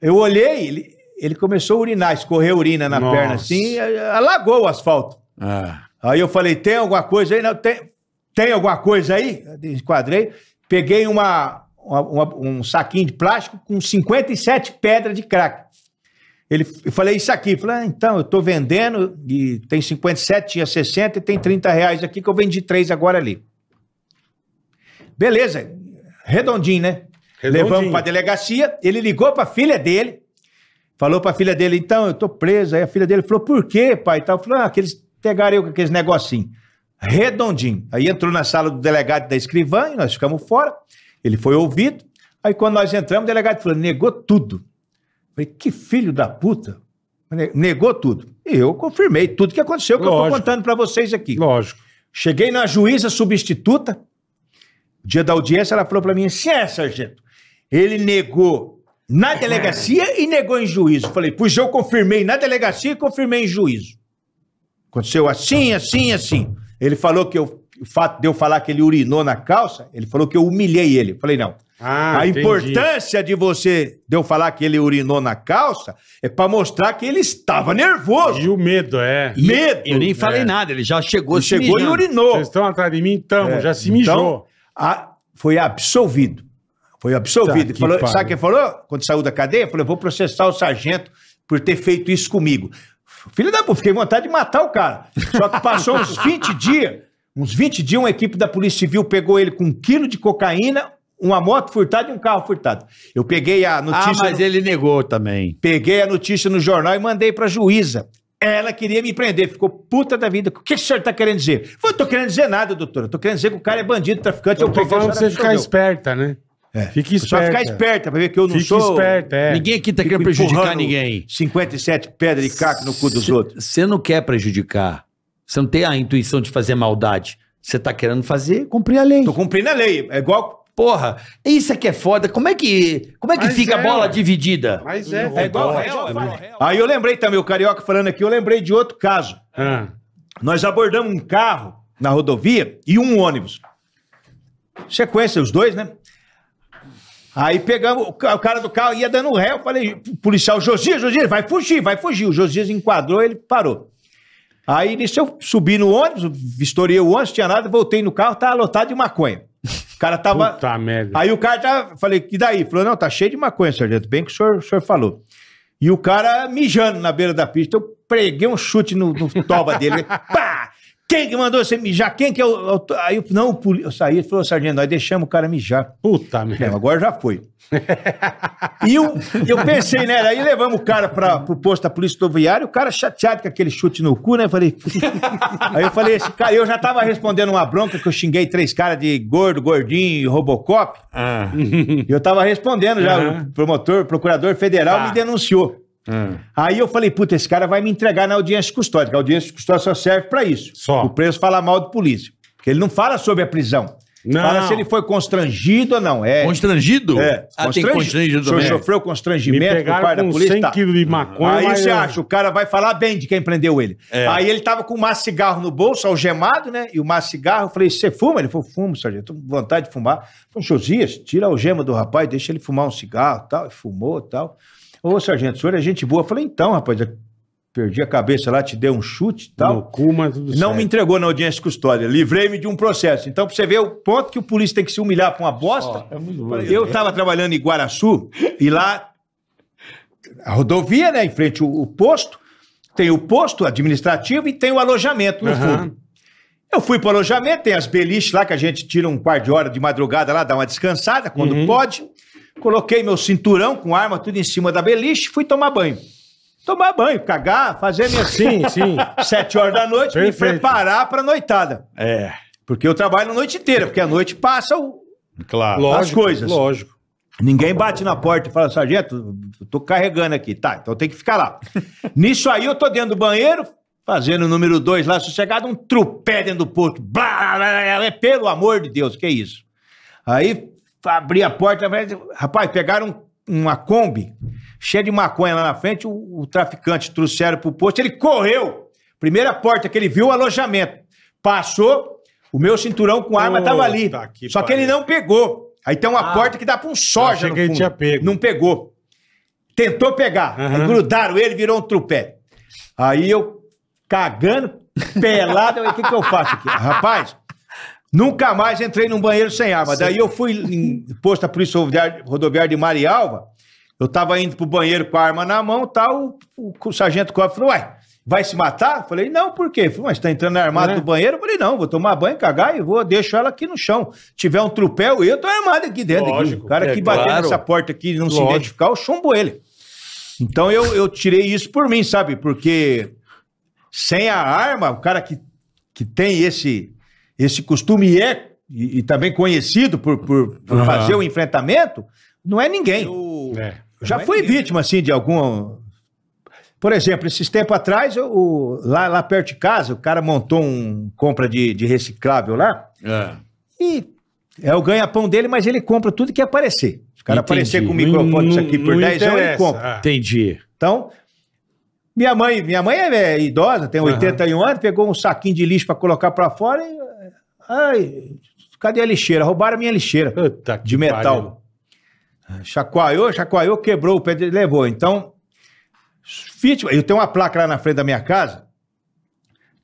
Eu olhei, ele, ele começou a urinar, escorreu urina na Nossa. perna assim, alagou o asfalto. Ah. Aí eu falei: Tem alguma coisa aí? Não, tem, tem alguma coisa aí? Enquadrei, peguei uma um, um saquinho de plástico com 57 pedras de crack. Ele, eu falei isso aqui. Eu falei, ah, então, eu estou vendendo e tem 57, tinha 60 e tem 30 reais aqui que eu vendi três agora ali. Beleza, redondinho, né? Redondinho. Levamos para a delegacia. Ele ligou para a filha dele, falou para a filha dele: então, eu estou preso. Aí a filha dele falou: por quê, pai? E Falou: ah, aqueles pegaram eu com aqueles negocinhos. Redondinho. Aí entrou na sala do delegado da escrivã e nós ficamos fora. Ele foi ouvido. Aí quando nós entramos, o delegado falou: negou tudo. falei, que filho da puta. Negou tudo. E eu confirmei tudo que aconteceu, que Lógico. eu estou contando para vocês aqui. Lógico. Cheguei na juíza substituta, dia da audiência, ela falou para mim assim: é, sargento, ele negou na delegacia e negou em juízo. Falei, pois eu confirmei na delegacia e confirmei em juízo. Aconteceu assim, assim, assim. Ele falou que eu o fato de eu falar que ele urinou na calça, ele falou que eu humilhei ele. Eu falei, não. Ah, a entendi. importância de você, de eu falar que ele urinou na calça, é para mostrar que ele estava nervoso. E o medo, é. medo. Eu nem falei é. nada, ele já chegou ele Chegou mijando. e urinou. Vocês estão atrás de mim, então, é. já se mijou. Então, a, foi absolvido. Foi absolvido. Tá, falou, sabe ele falou? Quando saiu da cadeia, falou: eu vou processar o sargento por ter feito isso comigo. Filho da puta, fiquei vontade de matar o cara. Só que passou uns 20 dias, uns 20 dias, uma equipe da Polícia Civil pegou ele com um quilo de cocaína, uma moto furtada e um carro furtado. Eu peguei a notícia. Ah, mas no... ele negou também. Peguei a notícia no jornal e mandei pra juíza. Ela queria me prender, ficou puta da vida. O que, o senhor tá querendo dizer? Eu tô querendo dizer nada, doutora. Eu tô querendo dizer que o cara é bandido, traficante. Eu, eu é tô peguei, falando pra você ficar esperta, né? É. Fique esperta. Só ficar esperta pra ver que eu não Fique sou. Esperta, é. Ninguém aqui tá Fico querendo prejudicar ninguém. 57 pedras de caco no cu dos outros. Você não quer prejudicar. Você não tem a intuição de fazer maldade. Você tá querendo fazer, cumprir a lei. Tô cumprindo a lei. É igual. Porra, isso aqui é, é foda. Como é que, como é que fica é, a bola dividida? Mas é, é igual. É Aí eu lembrei também, o Carioca falando aqui, eu lembrei de outro caso. Ah. Nós abordamos um carro na rodovia e um ônibus. Você conhece os dois, né? Aí pegamos, o cara do carro ia dando ré, eu falei, policial, Josias, Josias, vai fugir, vai fugir. O Josias enquadrou, ele parou. Aí nisso eu subi no ônibus, vistoriei o ônibus, tinha nada, voltei no carro, tava lotado de maconha. O cara tava. Puta merda. Aí o cara tava. Falei, e daí? Falou, não, tá cheio de maconha, sargento. Bem que o senhor, o senhor falou. E o cara mijando na beira da pista. Eu preguei um chute no, no toba dele. Né? pá! Quem que mandou você mijar? Quem que é o. É aí eu, não, poli... eu saí e falou, sargento, nós deixamos o cara mijar. Puta merda. Agora já foi. e eu, eu pensei, né? Aí levamos o cara para o posto da polícia rodoviária, o cara chateado com aquele chute no cu, né? Eu falei. aí eu falei, esse cara, eu já tava respondendo uma bronca que eu xinguei três caras de gordo, gordinho e robocop. Ah. eu tava respondendo já. Uhum. O promotor, o procurador federal tá. me denunciou. Hum. Aí eu falei, puta, esse cara vai me entregar na audiência custódia, que a audiência custódia só serve para isso. Só. O preso fala mal do polícia. Porque ele não fala sobre a prisão. Não. Fala se ele foi constrangido ou não. É. Constrangido? É. Ah, constrangido. constrangido também. Se sofreu constrangimento por parte da polícia. 100 tá. quilos de uhum. maconha. Aí você eu... acha, o cara vai falar bem de quem prendeu ele. É. Aí ele tava com um maço cigarro no bolso, algemado, né? E o maço cigarro, eu falei, você fuma? Ele falou, fumo, sargento, tô com vontade de fumar. Eu falei, Josias, tira a algema do rapaz, deixa ele fumar um cigarro tal. E fumou tal. Ô, sargento, o senhor é gente boa. Eu falei, então, rapaz, perdi a cabeça lá, te dei um chute e tal. cu, mas tudo Não certo. me entregou na audiência de custódia. Livrei-me de um processo. Então, pra você ver o ponto que o polícia tem que se humilhar pra uma bosta. é eu é. tava trabalhando em Guaraçu e lá. A rodovia, né? Em frente o, o posto. Tem o posto administrativo e tem o alojamento no uhum. fundo. Eu fui pro alojamento, tem as beliches lá que a gente tira um par de hora de madrugada lá, dá uma descansada quando uhum. pode. Coloquei meu cinturão com arma tudo em cima da beliche, fui tomar banho. Tomar banho, cagar, fazer minha sim, sim. sete horas da noite, Perfeito. me preparar para noitada. É. Porque eu trabalho a noite inteira, porque a noite passa o... claro. lógico, as coisas. Lógico. Ninguém bate na porta e fala, sargento, eu tô carregando aqui. Tá, então tem que ficar lá. Nisso aí eu tô dentro do banheiro, fazendo o número dois lá, sossegado, um trupé dentro do porto. Blá, blá, blá, blá, pelo amor de Deus, que isso? Aí abrir a porta, rapaz, pegaram uma Kombi cheia de maconha lá na frente, o, o traficante trouxeram pro posto, ele correu. Primeira porta que ele viu, o alojamento. Passou, o meu cinturão com arma estava ali. Que só pariu. que ele não pegou. Aí tem uma ah, porta que dá para um soja no fundo. Tinha pego. Não pegou. Tentou pegar. Uhum. Aí grudaram ele, virou um trupé. Aí eu, cagando, pelado, o que, que eu faço aqui? Rapaz, Nunca mais entrei num banheiro sem arma. Sim. Daí eu fui em posto da Polícia Rodoviária de Marialva. Eu tava indo pro banheiro com a arma na mão, tal. O, o, o sargento Copa falou: Uai, vai se matar? falei: Não, por quê? Ele Mas tá entrando armado é. no banheiro? falei: Não, vou tomar banho, cagar e vou, deixo ela aqui no chão. Se tiver um trupel, eu tô armado aqui dentro. Lógico, aqui. O cara é, que bateu claro. nessa porta aqui e não Lógico. se identificar, eu chumbo ele. Então eu, eu tirei isso por mim, sabe? Porque sem a arma, o cara que, que tem esse esse costume é, e, e também conhecido por, por, por uhum. fazer o enfrentamento, não é ninguém. Eu... É. Já é foi vítima, assim, de algum... Por exemplo, esses tempos atrás, o, lá, lá perto de casa, o cara montou um compra de, de reciclável lá. É. E é o ganha-pão dele, mas ele compra tudo que aparecer. Se o cara Entendi. aparecer com o microfone isso aqui por 10 anos, ele compra. Ah. Entendi. Então, minha mãe, minha mãe é idosa, tem 81 uhum. anos, pegou um saquinho de lixo para colocar para fora e Ai, cadê a lixeira? Roubaram minha lixeira Puta de metal. Pariu. Ah, chacoalhou, chacoalhou, quebrou o pé, levou. Então, vítima. Eu tenho uma placa lá na frente da minha casa.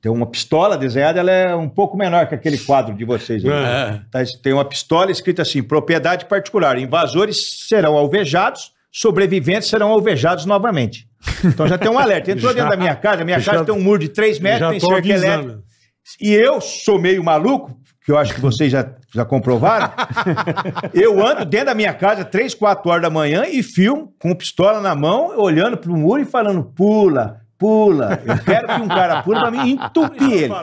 Tem uma pistola desenhada, ela é um pouco menor que aquele quadro de vocês. Aí, né? Tem uma pistola escrita assim: propriedade particular. Invasores serão alvejados, sobreviventes serão alvejados novamente. Então já tem um alerta. Entrou já, dentro da minha casa, minha casa tem um muro de 3 metros, tem cerca elétrica e eu sou meio maluco, que eu acho que vocês já, já comprovaram. eu ando dentro da minha casa três, quatro horas da manhã e filmo com pistola na mão, olhando para o muro e falando: pula, pula. Eu quero que um cara pula para mim entupir ele.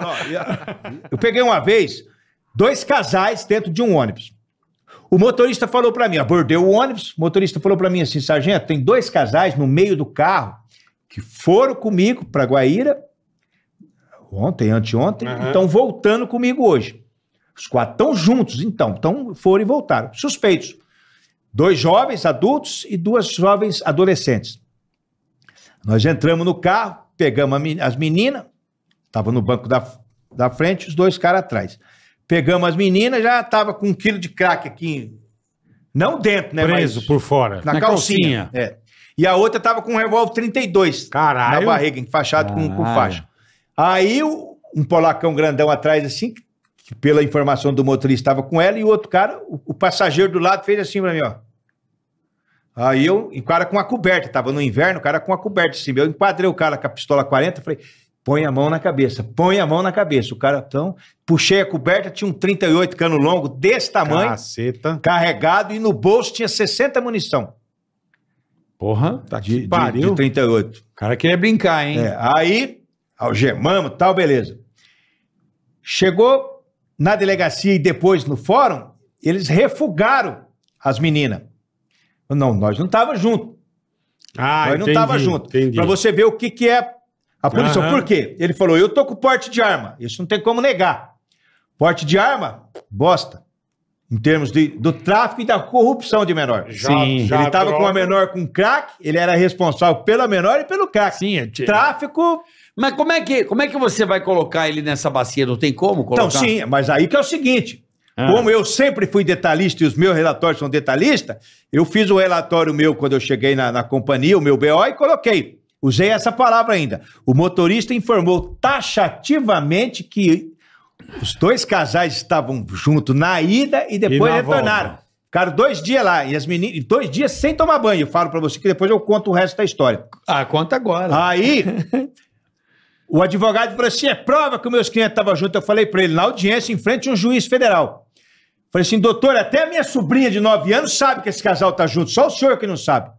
Eu peguei uma vez dois casais dentro de um ônibus. O motorista falou para mim, abordei o ônibus, o motorista falou para mim assim, sargento, tem dois casais no meio do carro que foram comigo para Guaíra ontem, anteontem, uhum. estão voltando comigo hoje. Os quatro estão juntos, então, então foram e voltaram. Suspeitos. Dois jovens adultos e duas jovens adolescentes. Nós entramos no carro, pegamos as meninas, estava no banco da, da frente, os dois caras atrás. Pegamos as meninas, já estava com um quilo de crack aqui. Não dentro, né? Preso por fora. Na, na calcinha. calcinha. É. E a outra estava com um revólver 32. Caralho. Na barriga, enfaixado Caralho. com, com faixa. Aí um polacão grandão atrás, assim, que pela informação do motorista estava com ela, e o outro cara, o, o passageiro do lado, fez assim para mim, ó. Aí eu, o cara com a coberta, tava no inverno, o cara com a coberta assim. Eu enquadrei o cara com a pistola 40, falei, põe a mão na cabeça, põe a mão na cabeça. O cara, então, puxei a coberta, tinha um 38 cano longo desse tamanho, Caceta. carregado, e no bolso tinha 60 munição. Porra, tá de, de, pariu. de 38. O cara queria brincar, hein? É, aí algemamos tal, beleza. Chegou na delegacia e depois no fórum, eles refugaram as meninas. Não, nós não tava junto. Ah, nós entendi, não tava junto. Para você ver o que, que é a punição. Aham. Por quê? Ele falou: eu tô com porte de arma. Isso não tem como negar. Porte de arma, bosta. Em termos de, do tráfico e da corrupção de menor. Já, Sim. Já ele estava com a menor com crack, ele era responsável pela menor e pelo crack. Sim, é, tráfico mas como é, que, como é que você vai colocar ele nessa bacia? Não tem como colocar? Então, sim, mas aí que é o seguinte. Ah. Como eu sempre fui detalhista e os meus relatórios são detalhistas, eu fiz o um relatório meu quando eu cheguei na, na companhia, o meu BO, e coloquei. Usei essa palavra ainda. O motorista informou taxativamente que os dois casais estavam juntos na ida e depois e retornaram. Volta. Ficaram dois dias lá, e as meninas, dois dias sem tomar banho. Eu falo para você que depois eu conto o resto da história. Ah, conta agora. Aí, O advogado falou assim: é prova que os meus clientes estavam juntos. Eu falei para ele, na audiência, em frente a um juiz federal. Falei assim, doutor, até a minha sobrinha de 9 anos sabe que esse casal tá junto, só o senhor que não sabe.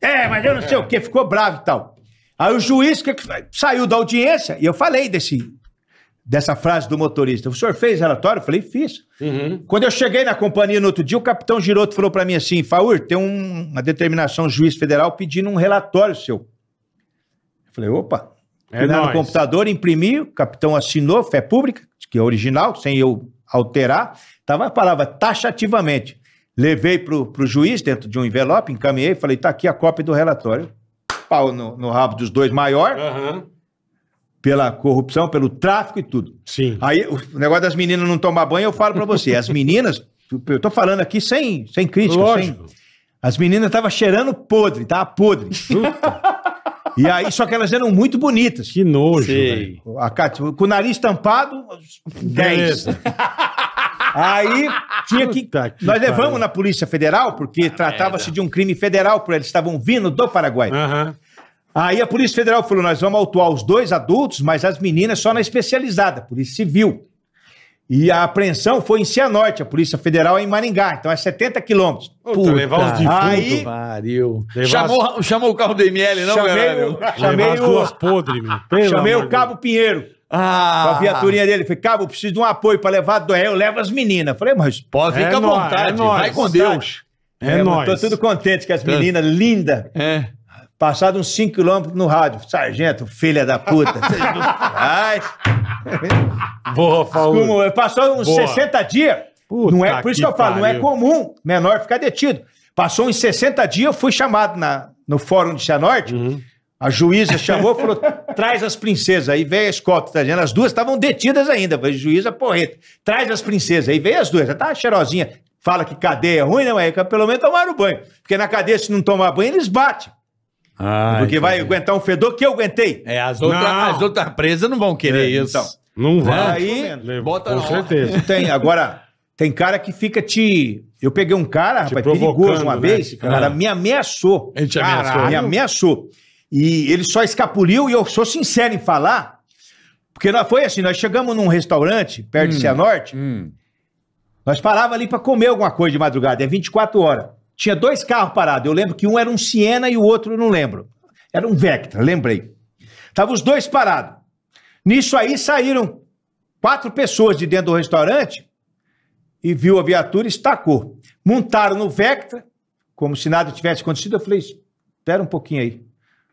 É, mas eu não sei o que, ficou bravo e tal. Aí o juiz que saiu da audiência, e eu falei desse, dessa frase do motorista. O senhor fez relatório? Eu falei, fiz. Uhum. Quando eu cheguei na companhia no outro dia, o capitão Giroto falou para mim assim, Faur, tem um, uma determinação juiz federal pedindo um relatório seu. Eu falei, opa, é no computador, imprimi, o capitão assinou, fé pública, que é original, sem eu alterar, estava a palavra taxativamente. Levei para o juiz dentro de um envelope, encaminhei, falei, está aqui a cópia do relatório. Pau no, no rabo dos dois maior, uhum. pela corrupção, pelo tráfico e tudo. Sim. Aí o negócio das meninas não tomar banho, eu falo para você. As meninas, eu estou falando aqui sem, sem crítica, Lógico. sem... As meninas estavam cheirando podre, tá? podre. Puta. E aí, só que elas eram muito bonitas. Que nojo, A Cátia, com o nariz tampado, 10. Aí tinha que. Puta que nós levamos na Polícia Federal, porque tratava-se de um crime federal, porque eles estavam vindo do Paraguai. Uhum. Aí a Polícia Federal falou: nós vamos autuar os dois adultos, mas as meninas só na especializada, Polícia Civil. E a apreensão foi em Cianorte, a Polícia Federal em Maringá, então é 70 quilômetros. Puta, levar os defuntos. Aí, pariu. Chamou, as... chamou o carro do ML, não, chamei galera? O, chamei duas podres, meu. chamei o Cabo Pinheiro. Ah. Com a viaturinha dele. Falei, Cabo, preciso de um apoio para levar do eu levo as meninas. Falei, mas pode, fica é à vontade, nóis, é vai com Deus. É, é nóis. Tô tudo contente que as tá. meninas, linda. É. Passado uns 5 quilômetros no rádio. Sargento, filha da puta. Ai. Boa, Paulo. Como, é, passou uns Boa. 60 dias. Puta não é, por isso que, eu falo, pariu. não é comum menor ficar detido. Passou uns 60 dias, eu fui chamado na, no fórum de Cianorte. Uhum. A juíza chamou e falou: traz as princesas. Aí veio a escolta, tá vendo? As duas estavam detidas ainda. A juíza porreta. Traz as princesas. Aí veio as duas. tá cheirosinha. Fala que cadeia é ruim, né, Mas Pelo menos tomaram banho. Porque na cadeia, se não tomar banho, eles batem. Ah, porque vai aguentar um fedor que eu aguentei. É, as outras, presas não vão querer É, isso. então. Não vai. Aí, bota Com hora. certeza. Tem, agora, tem cara que fica te. Eu peguei um cara, Te rapaz, perigoso provocando, uma né, vez, cara. Ah. cara me ameaçou. Ele te ameaçou? Me ameaçou. E ele só escapuliu, e eu sou sincero em falar, porque nós, foi assim: nós chegamos num restaurante, perto de hum. Cianorte, Hum. nós parava ali pra comer alguma coisa de madrugada, é 24 horas. Tinha dois carros parados. Eu lembro que um era um Siena e o outro não lembro. Era um Vectra, lembrei. Estavam os dois parados. Nisso aí saíram quatro pessoas de dentro do restaurante e viu a viatura e estacou. Montaram no Vectra, como se nada tivesse acontecido. Eu falei: espera um pouquinho aí,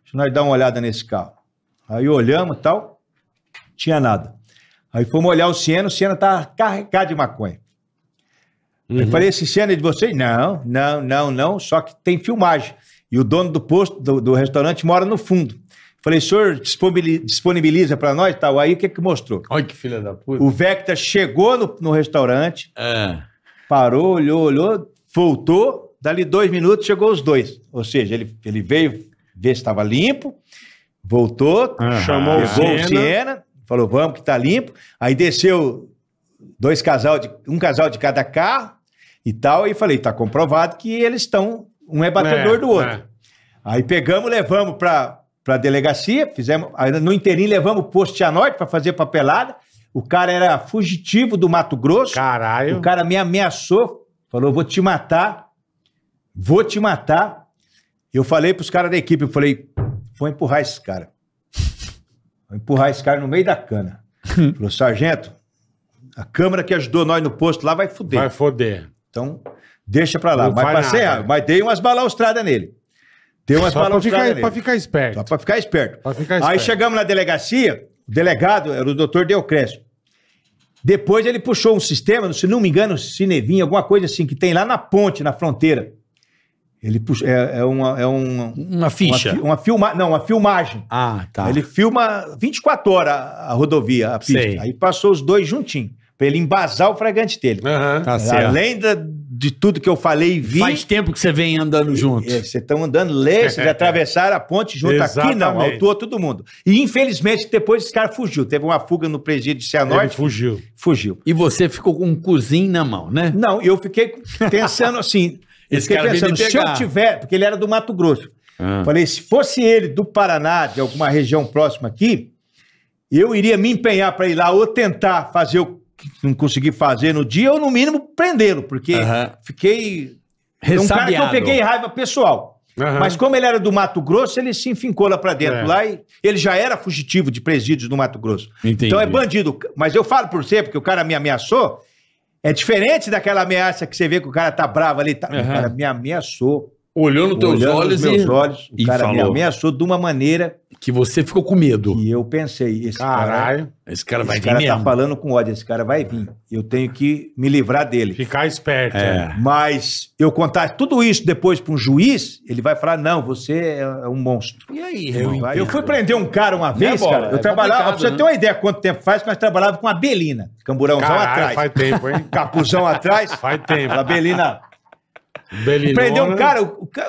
deixa nós dar uma olhada nesse carro. Aí olhamos e tal, tinha nada. Aí fomos olhar o Siena, o Siena estava carregado de maconha. Uhum. Eu falei, uhum. esse cena é de vocês? Não, não, não, não, só que tem filmagem. E o dono do posto, do, do restaurante, mora no fundo. Falei, senhor disponibiliza para nós tal. Aí o que que mostrou? Olha que filha da puta. O Vecta chegou no, no restaurante, é. parou, olhou, olhou, voltou. Dali dois minutos chegou os dois. Ou seja, ele, ele veio ver se estava limpo, voltou, uhum. chamou o Siena, falou, vamos que está limpo. Aí desceu dois casal de, um casal de cada carro, e tal. E falei, tá comprovado que eles estão, um é batedor é, do outro. É. Aí pegamos, levamos para a delegacia, fizemos, no interim levamos o posto Tianorte para fazer papelada. O cara era fugitivo do Mato Grosso. Caralho. O cara me ameaçou, falou: vou te matar, vou te matar. Eu falei para os caras da equipe, eu falei, vou empurrar esse cara. Vou empurrar esse cara no meio da cana. falou, sargento, a câmara que ajudou nós no posto lá vai foder. Vai foder. Então, deixa pra lá. Não mas vai passei, nada. mas dei umas balaustradas nele. Deu umas balaustradas nele. pra ficar esperto. Só pra ficar esperto. Pra ficar esperto. Aí chegamos na delegacia, o delegado era o doutor Deocrésio. Depois ele puxou um sistema, se não me engano, Cinevinha, alguma coisa assim, que tem lá na ponte, na fronteira. Ele puxa, é, é uma, é uma... Uma ficha. Uma, uma filma, não, uma filmagem. Ah, tá. Ele filma 24 horas a rodovia, a pista. Sei. Aí passou os dois juntinhos. Pra ele embasar o fragante dele. Uhum, tá Além da, de tudo que eu falei e vi. Faz tempo que você vem andando é, junto. É, vocês estão andando leste vocês atravessaram a ponte junto Exatamente. aqui, não. Autuou todo mundo. E infelizmente depois esse cara fugiu. Teve uma fuga no presídio de Cianorte. Ele fugiu. Fugiu. E você ficou com um cozinho na mão, né? Não, eu fiquei pensando assim. esse cara pensando, se eu tiver, porque ele era do Mato Grosso. Ah. Falei, se fosse ele do Paraná, de alguma região próxima aqui, eu iria me empenhar para ir lá ou tentar fazer o não consegui fazer no dia, ou no mínimo prendê-lo, porque uhum. fiquei. É um cara que eu peguei raiva pessoal. Uhum. Mas como ele era do Mato Grosso, ele se enfincou lá pra é. dentro. É. Lá e ele já era fugitivo de presídios do Mato Grosso. Entendi. Então é bandido. Mas eu falo por você, porque o cara me ameaçou. É diferente daquela ameaça que você vê que o cara tá bravo ali. Tá, uhum. O cara me ameaçou. Olhou nos teus olhos, nos meus e... olhos. O e cara falou. me ameaçou de uma maneira que você ficou com medo. E eu pensei, esse Caralho. cara, esse cara vai esse vir cara tá mesmo. tá falando com ódio, esse cara vai vir. Eu tenho que me livrar dele. Ficar esperto. É. Né? Mas eu contar tudo isso depois para um juiz, ele vai falar: "Não, você é um monstro". E aí, eu, eu fui prender um cara uma vez, cara. Eu é trabalhava, pra você né? ter uma ideia quanto tempo faz, nós trabalhava com a Belina, camburãozão Caralho, atrás. faz tempo, hein? Capuzão atrás. Faz tempo. A Belina Belinona. Prendeu um cara,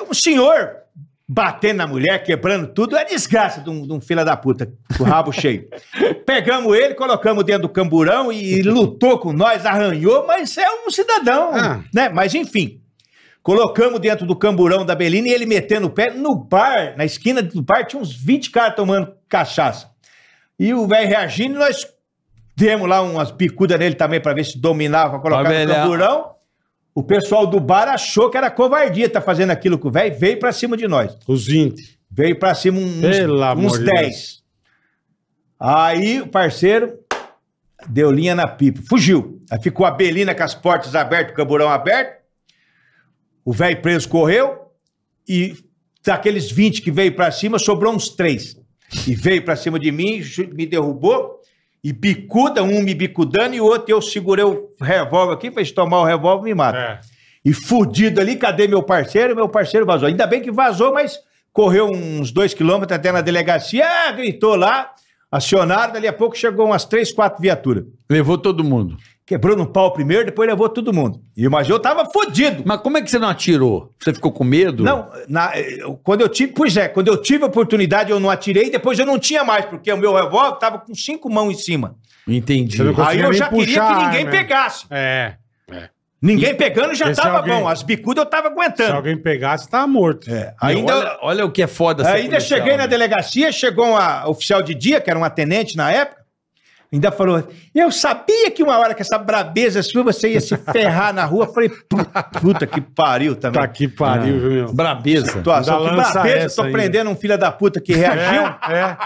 um senhor batendo na mulher, quebrando tudo, é desgraça de um, de um fila da puta, com o rabo cheio. Pegamos ele, colocamos dentro do camburão e lutou com nós, arranhou, mas é um cidadão, ah. né? Mas enfim, colocamos dentro do camburão da Belina e ele metendo o pé no bar, na esquina do bar, tinha uns 20 caras tomando cachaça. E o velho reagindo, nós demos lá umas bicudas nele também para ver se dominava, colocar no camburão. O pessoal do bar achou que era covardia tá fazendo aquilo com o velho, veio para cima de nós. Os 20. Veio para cima uns, Pela uns 10. Aí o parceiro deu linha na pipa, fugiu. Aí ficou a Belina com as portas abertas, o camburão aberto. O velho preso correu e daqueles 20 que veio para cima, sobrou uns 3. E veio para cima de mim, me derrubou e bicuda, um me bicudando e o outro eu segurei o revólver aqui, fez tomar o revólver e me mata. É. E fudido ali, cadê meu parceiro? Meu parceiro vazou. Ainda bem que vazou, mas correu uns dois quilômetros até na delegacia, ah, gritou lá, acionaram, dali a pouco chegou umas três, quatro viaturas. Levou todo mundo. Quebrou no pau primeiro, depois levou todo mundo. E o Major tava fodido. Mas como é que você não atirou? Você ficou com medo? Não, na, quando eu tive, pois é, quando eu tive a oportunidade eu não atirei, depois eu não tinha mais, porque o meu revólver tava com cinco mãos em cima. Entendi. Aí eu já queria que ninguém né? pegasse. É. é. Ninguém e, pegando já tava alguém, bom. As bicudas eu tava aguentando. Se alguém pegasse, tava morto. É. Ainda, olha, olha, o que é foda essa Ainda policial, cheguei né? na delegacia, chegou uma oficial de dia, que era uma tenente na época, Ainda falou, eu sabia que uma hora que essa brabeza sua você ia se ferrar na rua. falei, puta que pariu também. Tá que pariu, é. viu, meu? Brabeza. Situação, que brabeza, tô aí. prendendo um filho da puta que reagiu. É, é.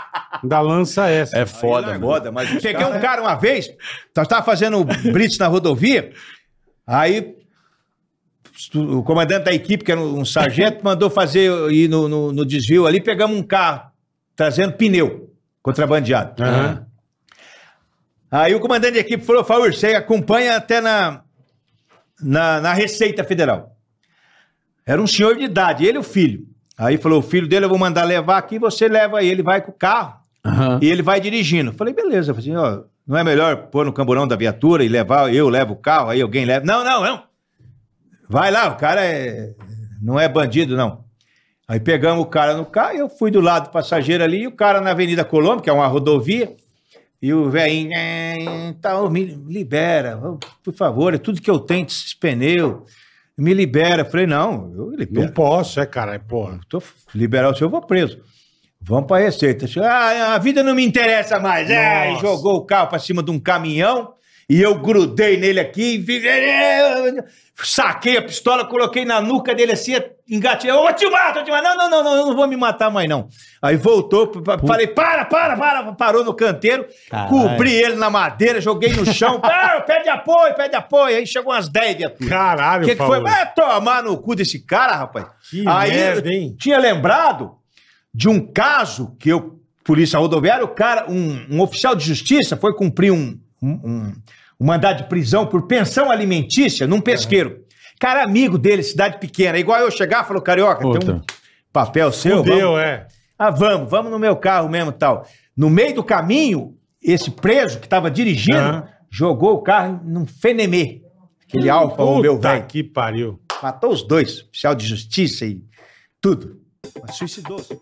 Da lança essa. É foda, é foda. Mas Peguei um cara uma vez, nós tava fazendo blitz na rodovia, aí o comandante da equipe, que era um sargento, mandou fazer, ir no, no, no desvio ali, pegamos um carro trazendo pneu contrabandeado. Uhum. Aí o comandante de equipe falou, Fábio você acompanha até na, na, na, Receita Federal. Era um senhor de idade, ele e o filho. Aí falou, o filho dele eu vou mandar levar aqui, você leva aí. Ele vai com o carro uhum. e ele vai dirigindo. Falei, beleza. Falei assim, ó, não é melhor pôr no camburão da viatura e levar, eu levo o carro, aí alguém leva. Não, não, não. Vai lá, o cara é, não é bandido, não. Aí pegamos o cara no carro, eu fui do lado do passageiro ali, e o cara na Avenida Colômbia, que é uma rodovia, e o velhinho, então, tá, me libera, por favor, é tudo que eu tenho, esses pneus, me libera. falei, não, eu libero. Não posso, é, cara, é porra. Tô, liberar o senhor, eu vou preso. Vamos para a Receita. Ah, a vida não me interessa mais. É, jogou o carro para cima de um caminhão e eu grudei nele aqui, saquei a pistola, coloquei na nuca dele assim, engatilhei. Ô, oh, te mato, te mato. Não, não, não, não, eu não vou me matar mais, não. Aí voltou, falei, para, para, para, parou no canteiro, Caralho. cobri ele na madeira, joguei no chão, pede apoio, pede apoio. Aí chegou umas 10 viaturas. Caralho, O que, que foi? Vai é, tomar no cu desse cara, rapaz. Que Aí merda, hein? tinha lembrado de um caso que eu, polícia rodoviária, o cara, um, um oficial de justiça foi cumprir um, um, um, um mandado de prisão por pensão alimentícia num pesqueiro. Uhum. Cara, amigo dele, cidade pequena, igual eu chegar, falou, carioca, Puta. tem um papel seu. Fudeu, vamos... é. Ah, vamos, vamos no meu carro mesmo tal. No meio do caminho, esse preso que estava dirigindo jogou o carro num fenemê. Aquele Alfa o meu velho. que pariu. Matou os dois, oficial de justiça e tudo. Mas suicidou-se.